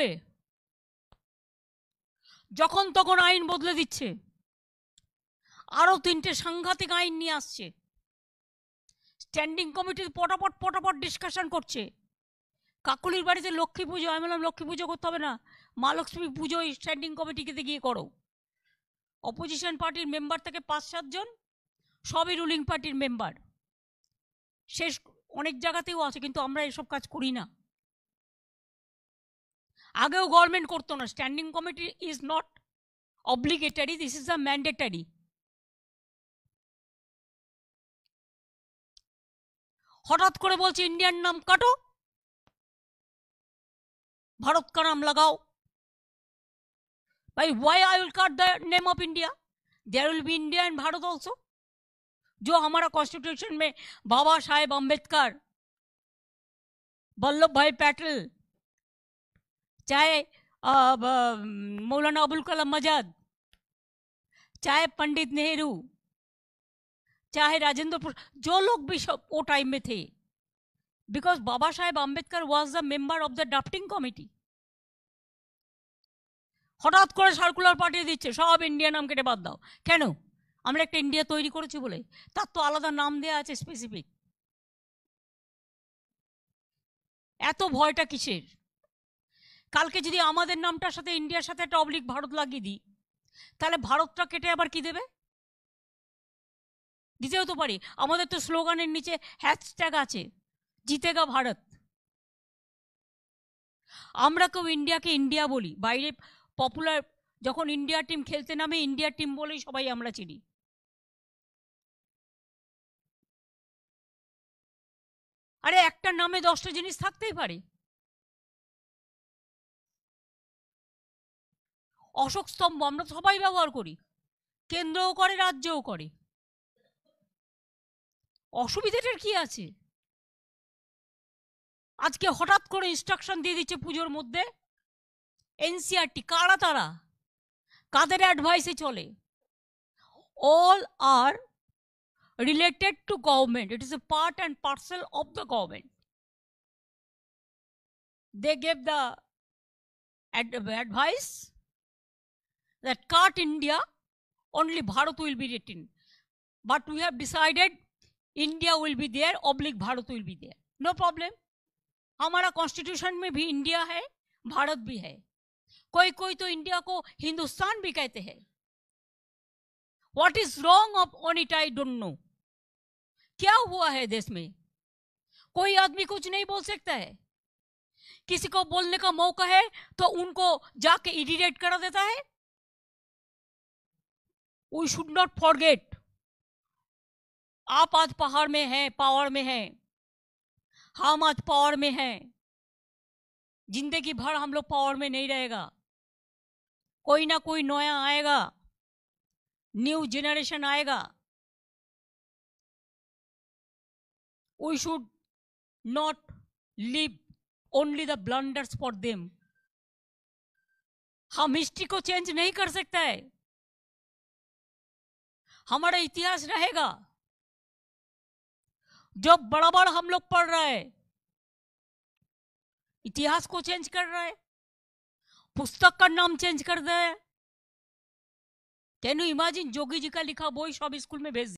হবে যখন তখন আইন বদলে দিচ্ছে আরো তিনটে সাংঘাতিক আইন নিয়ে আসছে স্ট্যান্ডিং কমিটি পটাপট পটাপট ডিসকাশন করছে কাকুলির বাড়িতে লক্ষ্মী পুজো আমি বললাম লক্ষ্মী পুজো করতে হবে না মা লক্ষ্মী পুজো স্ট্যান্ডিং কমিটিকে গিয়ে করো অপোজিশন পার্টির মেম্বার থেকে পাঁচ সাতজন সবই রুলিং পার্টির মেম্বার শেষ অনেক জায়গাতেও আছে কিন্তু আমরা এসব কাজ করি না আগেও গভর্নমেন্ট করতো না standing committee is not obligatory this is a mandatory হঠাৎ করে বলছে ইন্ডিয়ান নাম কাটো ভারত কা নাম লাগাও ভাই why I will cut the name of India there will be India Bharat also জো जो हमारा कॉन्स्टिट्यूशन বাবা সাহেব साहेब अम्बेडकर वल्लभ भाई चाहे मौलाना अबुल कलाम आजाद चाहे पंडित नेहरू चाहे राजेंद्र जो लोग भी वो टाइम में थे because Baba Saheb Ambedkar was the member of the drafting committee হঠাৎ করে সার্কুলার পাঠিয়ে দিচ্ছে সব ইন্ডিয়া নাম কেটে বাদ দাও কেন আমরা একটা ইন্ডিয়া তৈরি করেছি বলে তার তো আলাদা নাম দেওয়া আছে স্পেসিফিক এত ভয়টা কিসের কালকে যদি আমাদের নামটার সাথে ইন্ডিয়ার সাথে একটা অবলিক ভারত লাগিয়ে দিই তাহলে ভারতটা কেটে আবার কি দেবে দিতেও তো পারি আমাদের তো স্লোগানের নিচে হ্যাশট্যাগ আছে জিতেগা ভারত আমরা কেউ ইন্ডিয়াকে ইন্ডিয়া বলি বাইরে পপুলার যখন ইন্ডিয়া টিম খেলতে নামে ইন্ডিয়া টিম বলেই সবাই আমরা চিনি আরে একটা নামে দশটা জিনিস থাকতেই পারে অশোক স্তম্ভ আমরা সবাই ব্যবহার করি কেন্দ্রও করে রাজ্যও করে অসুবিধাটার কি আছে আজকে হঠাৎ করে ইনস্ট্রাকশন দিয়ে দিচ্ছে পুজোর মধ্যে এনসিআরটি e কারা তারা কাদের অ্যাডভাইসে চলে all are related to government it is a part and parcel of the government they gave the advice that cut India, only Bharat will be written. But we have decided India will be there, oblique Bharat will be there. No problem. हमारा constitution में भी India है भारत भी है कोई कोई तो India को हिंदुस्तान भी कहते हैं what is wrong of on it I don't know क्या हुआ है देश में कोई आदमी कुछ नहीं बोल सकता है किसी को बोलने का मौका है तो उनको जाके इडिटेट करा देता है वी शुड नॉट फॉरगेट आप आज पहाड़ में हैं पावर में हैं हम आज पावर में हैं जिंदगी भर हम लोग पावर में नहीं रहेगा कोई ना कोई नया आएगा न्यू जेनरेशन आएगा we should not live only the blunders for them हम हिस्ट्री को चेंज नहीं कर सकता है हमारा इतिहास रहेगा जो बड़ हम लोग पढ़ रहे हैं इतिहास को चेंज कर रहे पुस्तक का नाम चेंज कर दे can you imagine Jogi ji का लिखा बोई सब स्कूल में भेज